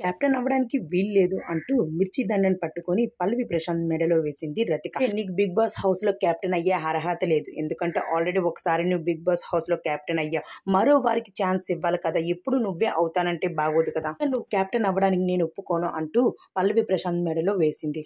captain అవడానికి వీల్లేదు అంటూ మిర్చి దండను పట్టుకొని పల్లవి ప్రశాంత్ మెడలో వేసింది రతిక నీకు బిగ్ బాస్ హౌస్ లో కెప్టెన్ అయ్యే అర్హత లేదు ఎందుకంటే ఆల్రెడీ ఒకసారి నువ్వు బిగ్ బాస్ హౌస్ లో కెప్టెన్ అయ్యా మరో వారికి ఛాన్స్ ఇవ్వాలి కదా ఎప్పుడు నువ్వే అవుతానంటే బాగోదు కదా నువ్వు కెప్టెన్ అవ్వడానికి నేను ఒప్పుకోను అంటూ పల్లవి ప్రశాంత్ మెడలో వేసింది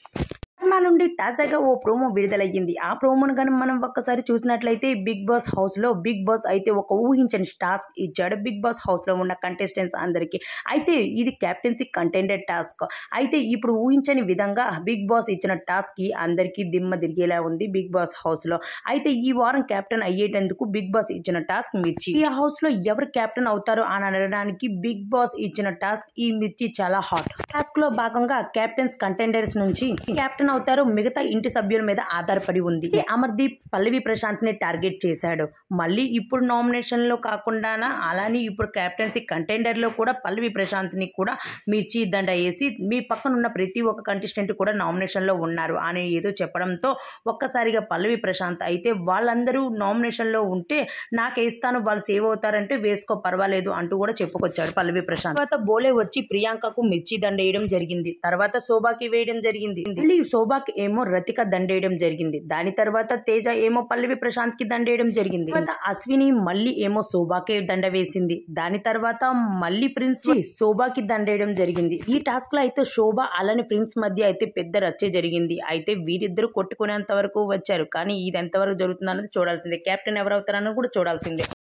స్వప్న నుండి తాజాగా ఓ ప్రోమో విడుదలయ్యింది ఆ ప్రోమోను కనుక మనం ఒక్కసారి చూసినట్లయితే బిగ్ బాస్ హౌస్ లో బిగ్ బాస్ అయితే ఒక ఊహించని టాస్క్ ఇచ్చాడు బిగ్ బాస్ హౌస్ లో ఉన్న కంటెస్టెంట్స్ అందరికీ అయితే ఇది క్యాప్టెన్సీ కంటెండెడ్ టాస్క్ అయితే ఇప్పుడు ఊహించని విధంగా బిగ్ బాస్ ఇచ్చిన కి అందరికీ దిమ్మ తిరిగేలా ఉంది బిగ్ బాస్ హౌస్ లో అయితే ఈ వారం క్యాప్టెన్ అయ్యేటందుకు బిగ్ బాస్ ఇచ్చిన టాస్క్ మిర్చి ఈ హౌస్ లో ఎవరు క్యాప్టెన్ అవుతారు అని అనడానికి బిగ్ బాస్ ఇచ్చిన టాస్క్ ఈ మిర్చి చాలా హాట్ టాస్క్ లో భాగంగా క్యాప్టెన్స్ కంటెండర్స్ నుంచి క్యాప్టెన్ అవుతారో మిగతా ఇంటి సభ్యుల మీద ఆధారపడి ఉంది అమర్దీప్ పల్లవి ని టార్గెట్ చేశాడు మళ్ళీ ఇప్పుడు నామినేషన్లో కాకుండానా అలానే ఇప్పుడు కెప్టెన్సీ కంటెండర్లో కూడా పల్లవి ని కూడా మిర్చి దండ వేసి మీ పక్కన ఉన్న ప్రతి ఒక్క కంటెస్టెంట్ కూడా నామినేషన్లో ఉన్నారు అని ఏదో చెప్పడంతో ఒక్కసారిగా పల్లవి ప్రశాంత్ అయితే వాళ్ళందరూ నామినేషన్లో ఉంటే నాకేస్తాను వాళ్ళు సేవ్ అవుతారంటే వేసుకో పర్వాలేదు అంటూ కూడా చెప్పుకొచ్చాడు పల్లవి ప్రశాంత్ తర్వాత బోలే వచ్చి ప్రియాంకకు మిర్చి దండ వేయడం జరిగింది తర్వాత శోభాకి వేయడం జరిగింది శోభ మెహబూబాకి ఏమో రతిక దండేయడం జరిగింది దాని తర్వాత తేజ ఏమో పల్లవి ప్రశాంత్కి దండేయడం జరిగింది అశ్విని మళ్ళీ ఏమో శోభాకే దండ వేసింది దాని తర్వాత మళ్ళీ ప్రిన్స్ శోభాకి దండేయడం జరిగింది ఈ టాస్క్ లో అయితే శోభ అలాని ఫ్రెండ్స్ మధ్య అయితే పెద్ద రచ్చ జరిగింది అయితే వీరిద్దరు కొట్టుకునేంత వరకు వచ్చారు కానీ ఇది ఎంతవరకు జరుగుతుంది చూడాల్సిందే కెప్టెన్ ఎవరవుతారన్నది కూడా చూడాల్సిందే